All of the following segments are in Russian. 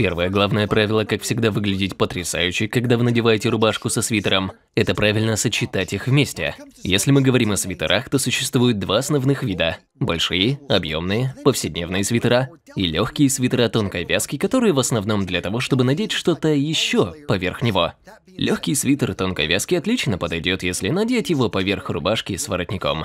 Первое главное правило, как всегда, выглядеть потрясающе, когда вы надеваете рубашку со свитером. Это правильно сочетать их вместе. Если мы говорим о свитерах, то существует два основных вида. Большие, объемные, повседневные свитера и легкие свитера тонкой вязки, которые в основном для того, чтобы надеть что-то еще поверх него. Легкий свитер тонкой вязки отлично подойдет, если надеть его поверх рубашки с воротником.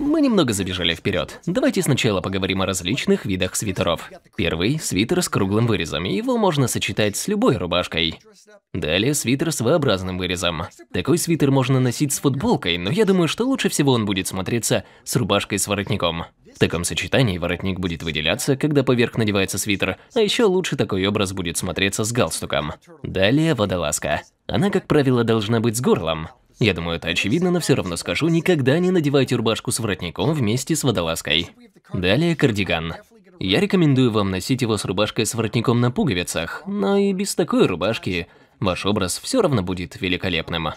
Мы немного забежали вперед. Давайте сначала поговорим о различных видах свитеров. Первый – свитер с круглым вырезом. Его можно сочетать с любой рубашкой. Далее – свитер с V-образным вырезом. Такой свитер можно носить с футболкой, но я думаю, что лучше всего он будет смотреться с рубашкой с воротником. В таком сочетании воротник будет выделяться, когда поверх надевается свитер, а еще лучше такой образ будет смотреться с галстуком. Далее водолазка. Она, как правило, должна быть с горлом. Я думаю, это очевидно, но все равно скажу, никогда не надевайте рубашку с воротником вместе с водолазкой. Далее кардиган. Я рекомендую вам носить его с рубашкой с воротником на пуговицах, но и без такой рубашки ваш образ все равно будет великолепным.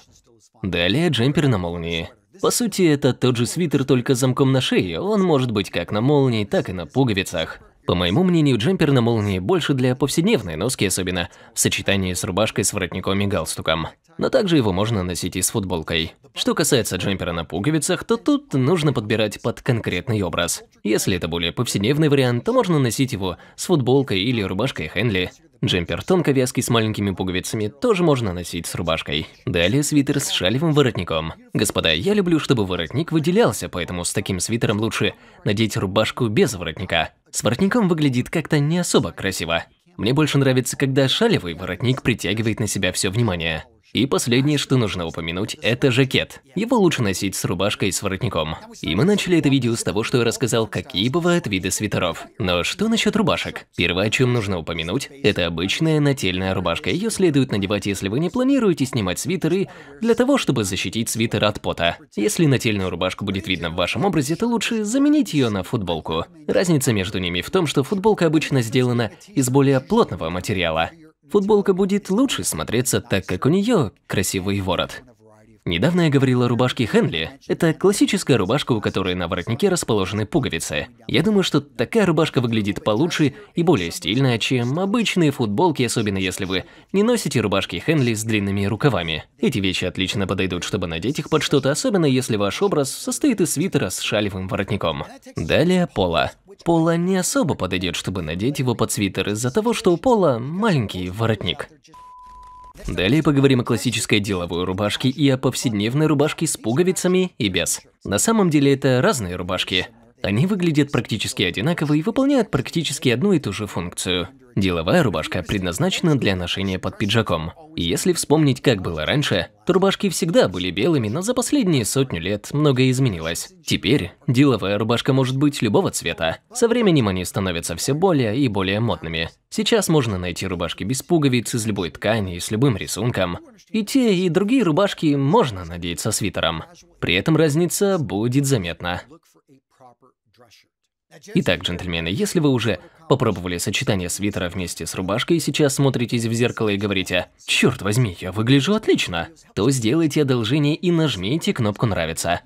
Далее джемпер на молнии. По сути, это тот же свитер, только с замком на шее, он может быть как на молнии, так и на пуговицах. По моему мнению, джемпер на молнии больше для повседневной носки особенно, в сочетании с рубашкой с воротником и галстуком. Но также его можно носить и с футболкой. Что касается джемпера на пуговицах, то тут нужно подбирать под конкретный образ. Если это более повседневный вариант, то можно носить его с футболкой или рубашкой Хенли. Джемпер тонко вязкий с маленькими пуговицами тоже можно носить с рубашкой. Далее свитер с шалевым воротником. Господа, я люблю, чтобы воротник выделялся, поэтому с таким свитером лучше надеть рубашку без воротника. С воротником выглядит как-то не особо красиво. Мне больше нравится, когда шалевый воротник притягивает на себя все внимание. И последнее, что нужно упомянуть, это жакет. Его лучше носить с рубашкой и с воротником. И мы начали это видео с того, что я рассказал, какие бывают виды свитеров. Но что насчет рубашек? Первое, о чем нужно упомянуть, это обычная нательная рубашка. Ее следует надевать, если вы не планируете снимать свитеры, для того, чтобы защитить свитер от пота. Если нательную рубашку будет видно в вашем образе, то лучше заменить ее на футболку. Разница между ними в том, что футболка обычно сделана из более плотного материала, Футболка будет лучше смотреться, так как у нее красивый ворот. Недавно я говорила о рубашке Хенли. Это классическая рубашка, у которой на воротнике расположены пуговицы. Я думаю, что такая рубашка выглядит получше и более стильная, чем обычные футболки, особенно если вы не носите рубашки Хенли с длинными рукавами. Эти вещи отлично подойдут, чтобы надеть их под что-то, особенно если ваш образ состоит из свитера с шалевым воротником. Далее Пола. Пола не особо подойдет, чтобы надеть его под свитер из-за того, что у Пола маленький воротник. Далее поговорим о классической деловой рубашке и о повседневной рубашке с пуговицами и без. На самом деле это разные рубашки. Они выглядят практически одинаково и выполняют практически одну и ту же функцию. Деловая рубашка предназначена для ношения под пиджаком. И если вспомнить, как было раньше, то рубашки всегда были белыми, но за последние сотню лет многое изменилось. Теперь деловая рубашка может быть любого цвета. Со временем они становятся все более и более модными. Сейчас можно найти рубашки без пуговиц, из любой ткани, и с любым рисунком. И те, и другие рубашки можно надеть со свитером. При этом разница будет заметна. Итак, джентльмены, если вы уже попробовали сочетание свитера вместе с рубашкой и сейчас смотритесь в зеркало и говорите «Черт возьми, я выгляжу отлично», то сделайте одолжение и нажмите кнопку «Нравится».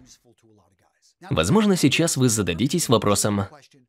Возможно, сейчас вы зададитесь вопросом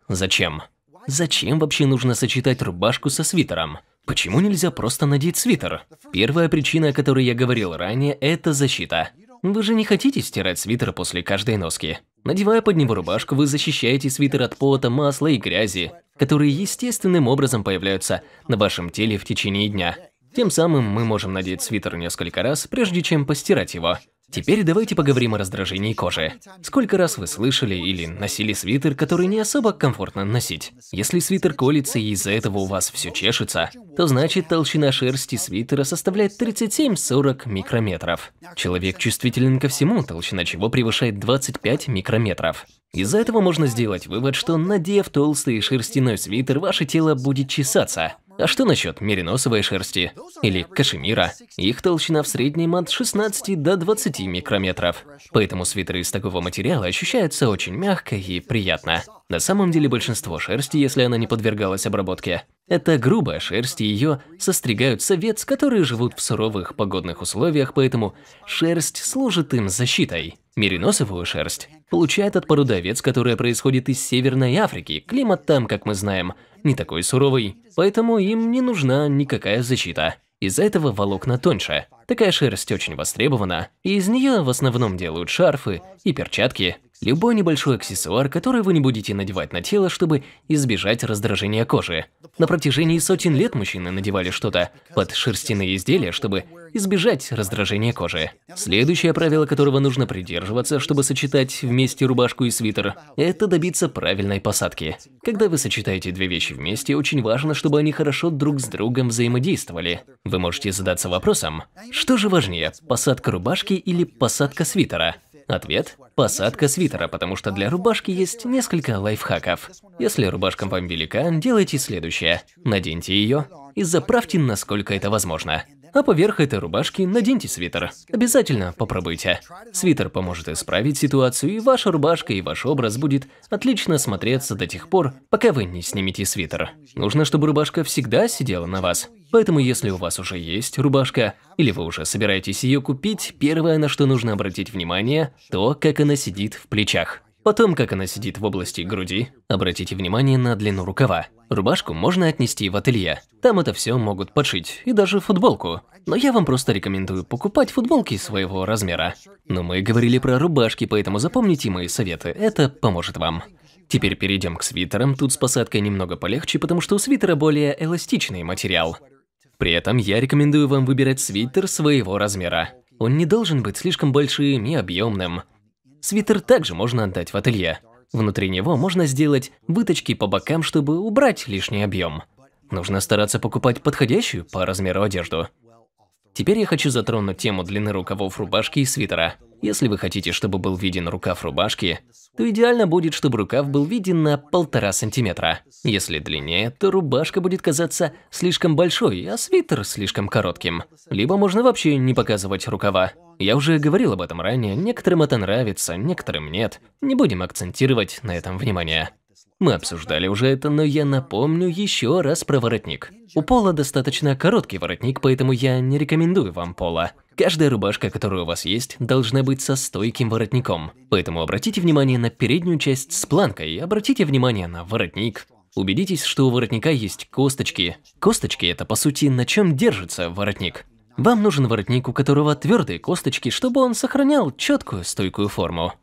«Зачем?». Зачем вообще нужно сочетать рубашку со свитером? Почему нельзя просто надеть свитер? Первая причина, о которой я говорил ранее, это защита. Вы же не хотите стирать свитер после каждой носки. Надевая под него рубашку, вы защищаете свитер от пота, масла и грязи, которые естественным образом появляются на вашем теле в течение дня. Тем самым мы можем надеть свитер несколько раз, прежде чем постирать его. Теперь давайте поговорим о раздражении кожи. Сколько раз вы слышали или носили свитер, который не особо комфортно носить? Если свитер колется и из-за этого у вас все чешется, то значит толщина шерсти свитера составляет 37-40 микрометров. Человек чувствителен ко всему, толщина чего превышает 25 микрометров. Из-за этого можно сделать вывод, что надев толстый шерстяной свитер, ваше тело будет чесаться. А что насчет мериносовой шерсти или кашемира? Их толщина в среднем от 16 до 20 микрометров. Поэтому свитеры из такого материала ощущаются очень мягко и приятно. На самом деле большинство шерсти, если она не подвергалась обработке, это грубая шерсть, и ее состригают с которые живут в суровых погодных условиях, поэтому шерсть служит им защитой. Мериносовую шерсть получает от породы овец, которая происходит из Северной Африки. Климат там, как мы знаем, не такой суровый, поэтому им не нужна никакая защита. Из-за этого волокна тоньше. Такая шерсть очень востребована, и из нее в основном делают шарфы и перчатки. Любой небольшой аксессуар, который вы не будете надевать на тело, чтобы избежать раздражения кожи. На протяжении сотен лет мужчины надевали что-то под шерстяные изделия, чтобы избежать раздражения кожи. Следующее правило, которого нужно придерживаться, чтобы сочетать вместе рубашку и свитер, это добиться правильной посадки. Когда вы сочетаете две вещи вместе, очень важно, чтобы они хорошо друг с другом взаимодействовали. Вы можете задаться вопросом, что же важнее, посадка рубашки или посадка свитера? Ответ – посадка свитера, потому что для рубашки есть несколько лайфхаков. Если рубашка вам велика, делайте следующее. Наденьте ее и заправьте, насколько это возможно. А поверх этой рубашки наденьте свитер. Обязательно попробуйте. Свитер поможет исправить ситуацию, и ваша рубашка и ваш образ будет отлично смотреться до тех пор, пока вы не снимете свитер. Нужно, чтобы рубашка всегда сидела на вас. Поэтому, если у вас уже есть рубашка, или вы уже собираетесь ее купить, первое, на что нужно обратить внимание, то, как она сидит в плечах. Потом, как она сидит в области груди, обратите внимание на длину рукава. Рубашку можно отнести в ателье. Там это все могут подшить, и даже футболку. Но я вам просто рекомендую покупать футболки своего размера. Но мы говорили про рубашки, поэтому запомните мои советы, это поможет вам. Теперь перейдем к свитерам, тут с посадкой немного полегче, потому что у свитера более эластичный материал. При этом я рекомендую вам выбирать свитер своего размера. Он не должен быть слишком большим и объемным. Свитер также можно отдать в ателье. Внутри него можно сделать выточки по бокам, чтобы убрать лишний объем. Нужно стараться покупать подходящую по размеру одежду. Теперь я хочу затронуть тему длины рукавов рубашки и свитера. Если вы хотите, чтобы был виден рукав рубашки, то идеально будет, чтобы рукав был виден на полтора сантиметра. Если длиннее, то рубашка будет казаться слишком большой, а свитер слишком коротким. Либо можно вообще не показывать рукава. Я уже говорил об этом ранее, некоторым это нравится, некоторым нет. Не будем акцентировать на этом внимание. Мы обсуждали уже это, но я напомню еще раз про воротник. У Пола достаточно короткий воротник, поэтому я не рекомендую вам Пола. Каждая рубашка, которая у вас есть, должна быть со стойким воротником. Поэтому обратите внимание на переднюю часть с планкой, обратите внимание на воротник. Убедитесь, что у воротника есть косточки. Косточки – это, по сути, на чем держится воротник. Вам нужен воротник, у которого твердые косточки, чтобы он сохранял четкую стойкую форму.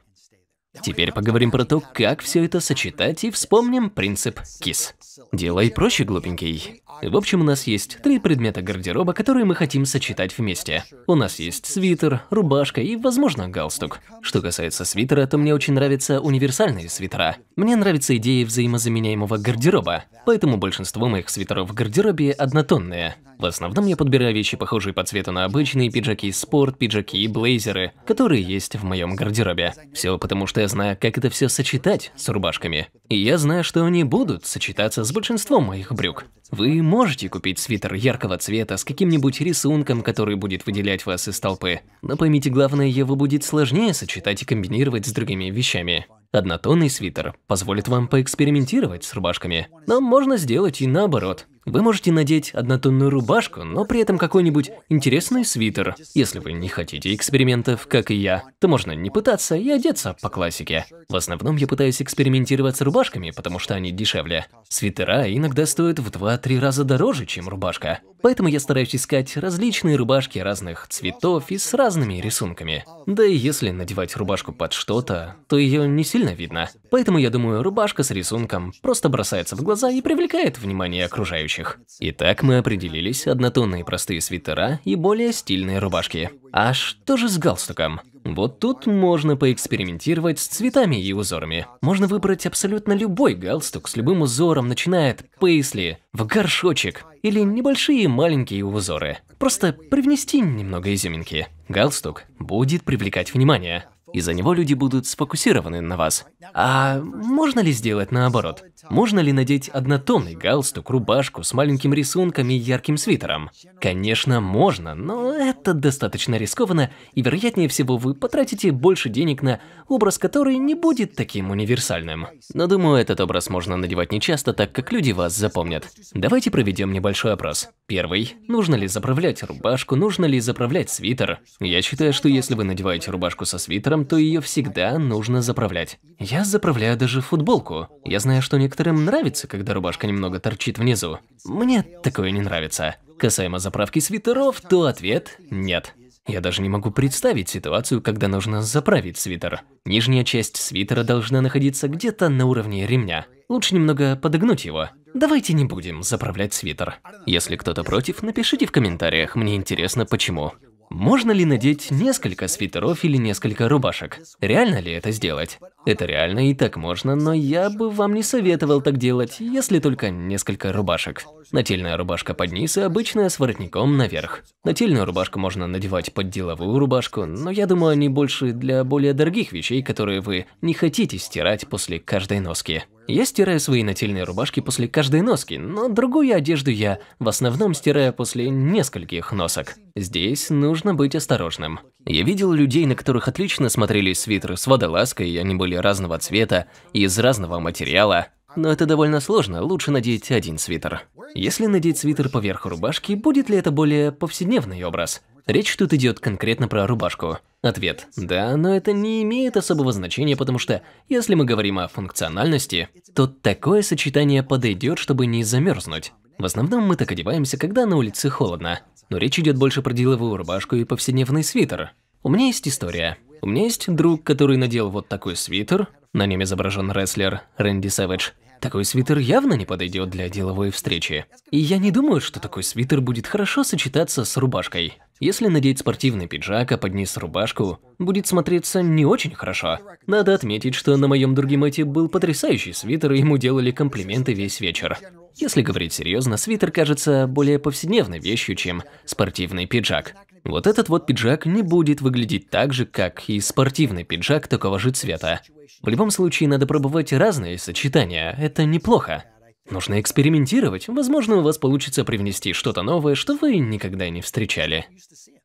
Теперь поговорим про то, как все это сочетать и вспомним принцип КИС. Делай проще, глупенький. В общем, у нас есть три предмета гардероба, которые мы хотим сочетать вместе. У нас есть свитер, рубашка и, возможно, галстук. Что касается свитера, то мне очень нравятся универсальные свитера. Мне нравится идея взаимозаменяемого гардероба, поэтому большинство моих свитеров в гардеробе однотонные. В основном я подбираю вещи, похожие по цвету на обычные пиджаки, спорт, пиджаки и блейзеры, которые есть в моем гардеробе. Все потому, что я знаю, как это все сочетать с рубашками. И я знаю, что они будут сочетаться с большинством моих брюк. Вы можете купить свитер яркого цвета с каким-нибудь рисунком, который будет выделять вас из толпы. Но поймите, главное, его будет сложнее сочетать и комбинировать с другими вещами. Однотонный свитер позволит вам поэкспериментировать с рубашками, но можно сделать и наоборот. Вы можете надеть однотонную рубашку, но при этом какой-нибудь интересный свитер. Если вы не хотите экспериментов, как и я, то можно не пытаться и одеться по классике. В основном я пытаюсь экспериментировать с рубашками, потому что они дешевле. Свитера иногда стоят в 2-3 раза дороже, чем рубашка. Поэтому я стараюсь искать различные рубашки разных цветов и с разными рисунками. Да и если надевать рубашку под что-то, то ее не сильно видно. Поэтому я думаю, рубашка с рисунком просто бросается в глаза и привлекает внимание окружающих прочих. Итак, мы определились, однотонные простые свитера и более стильные рубашки. А что же с галстуком? Вот тут можно поэкспериментировать с цветами и узорами. Можно выбрать абсолютно любой галстук с любым узором, начиная от пейсли, в горшочек или небольшие маленькие узоры. Просто привнести немного изюминки. Галстук будет привлекать внимание, из-за него люди будут сфокусированы на вас. А можно ли сделать наоборот? Можно ли надеть однотонный галстук, рубашку с маленьким рисунком и ярким свитером? Конечно, можно, но это достаточно рискованно, и вероятнее всего вы потратите больше денег на образ, который не будет таким универсальным. Но думаю, этот образ можно надевать нечасто, так как люди вас запомнят. Давайте проведем небольшой опрос. Первый. Нужно ли заправлять рубашку, нужно ли заправлять свитер? Я считаю, что если вы надеваете рубашку со свитером, то ее всегда нужно заправлять. Я заправляю даже футболку. Я знаю, что некоторым нравится, когда рубашка немного торчит внизу. Мне такое не нравится. Касаемо заправки свитеров, то ответ – нет. Я даже не могу представить ситуацию, когда нужно заправить свитер. Нижняя часть свитера должна находиться где-то на уровне ремня. Лучше немного подогнуть его. Давайте не будем заправлять свитер. Если кто-то против, напишите в комментариях, мне интересно почему. Можно ли надеть несколько свитеров или несколько рубашек? Реально ли это сделать? Это реально и так можно, но я бы вам не советовал так делать, если только несколько рубашек. Нательная рубашка под низ и обычная с воротником наверх. Нательную рубашку можно надевать под деловую рубашку, но я думаю, они больше для более дорогих вещей, которые вы не хотите стирать после каждой носки. Я стираю свои нательные рубашки после каждой носки, но другую одежду я в основном стираю после нескольких носок. Здесь нужно быть осторожным. Я видел людей, на которых отлично смотрелись свитеры с водолазкой, они были разного цвета и из разного материала. Но это довольно сложно, лучше надеть один свитер. Если надеть свитер поверх рубашки, будет ли это более повседневный образ? Речь тут идет конкретно про рубашку. Ответ – да, но это не имеет особого значения, потому что, если мы говорим о функциональности, то такое сочетание подойдет, чтобы не замерзнуть. В основном мы так одеваемся, когда на улице холодно. Но речь идет больше про деловую рубашку и повседневный свитер. У меня есть история. У меня есть друг, который надел вот такой свитер, на нем изображен рестлер Рэнди Сэвидж, такой свитер явно не подойдет для деловой встречи. И я не думаю, что такой свитер будет хорошо сочетаться с рубашкой. Если надеть спортивный пиджак, а под низ рубашку, будет смотреться не очень хорошо. Надо отметить, что на моем друге Другимете был потрясающий свитер, и ему делали комплименты весь вечер. Если говорить серьезно, свитер кажется более повседневной вещью, чем спортивный пиджак. Вот этот вот пиджак не будет выглядеть так же, как и спортивный пиджак такого же цвета. В любом случае, надо пробовать разные сочетания, это неплохо. Нужно экспериментировать. Возможно, у вас получится привнести что-то новое, что вы никогда не встречали.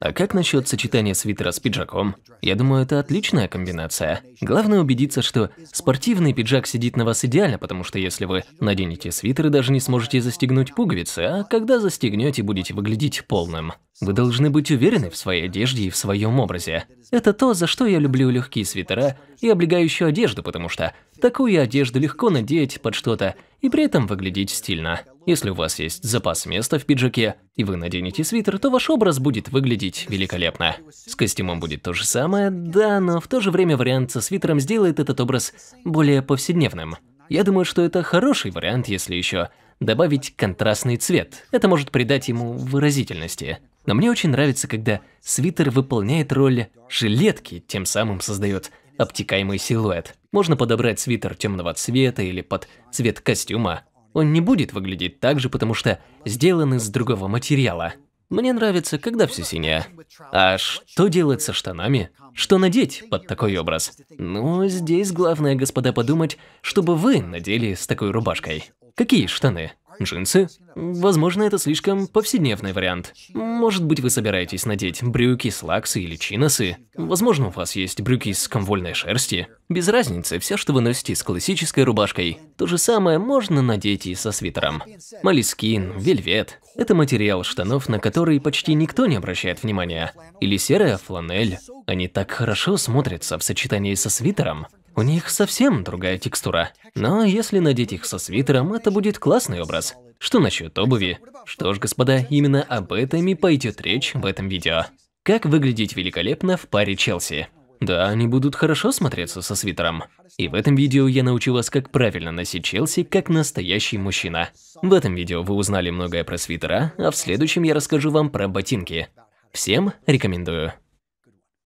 А как насчет сочетания свитера с пиджаком? Я думаю, это отличная комбинация. Главное убедиться, что спортивный пиджак сидит на вас идеально, потому что если вы наденете свитер даже не сможете застегнуть пуговицы, а когда застегнете, будете выглядеть полным. Вы должны быть уверены в своей одежде и в своем образе. Это то, за что я люблю легкие свитера и облегающую одежду, потому что Такую одежду легко надеть под что-то и при этом выглядеть стильно. Если у вас есть запас места в пиджаке и вы наденете свитер, то ваш образ будет выглядеть великолепно. С костюмом будет то же самое, да, но в то же время вариант со свитером сделает этот образ более повседневным. Я думаю, что это хороший вариант, если еще добавить контрастный цвет. Это может придать ему выразительности. Но мне очень нравится, когда свитер выполняет роль жилетки, тем самым создает обтекаемый силуэт. Можно подобрать свитер темного цвета или под цвет костюма. Он не будет выглядеть так же, потому что сделан из другого материала. Мне нравится, когда все синее. А что делать со штанами? Что надеть под такой образ? Ну, здесь главное, господа, подумать, чтобы вы надели с такой рубашкой. Какие штаны? Джинсы? Возможно, это слишком повседневный вариант. Может быть, вы собираетесь надеть брюки, слаксы или чиносы. Возможно, у вас есть брюки из комвольной шерсти. Без разницы, все, что вы носите с классической рубашкой. То же самое можно надеть и со свитером. Малискин, вельвет. Это материал штанов, на который почти никто не обращает внимания. Или серая фланель. Они так хорошо смотрятся в сочетании со свитером. У них совсем другая текстура. Но если надеть их со свитером, это будет классный образ. Что насчет обуви? Что ж, господа, именно об этом и пойдет речь в этом видео. Как выглядеть великолепно в паре Челси. Да, они будут хорошо смотреться со свитером. И в этом видео я научу вас, как правильно носить Челси, как настоящий мужчина. В этом видео вы узнали многое про свитера, а в следующем я расскажу вам про ботинки. Всем рекомендую.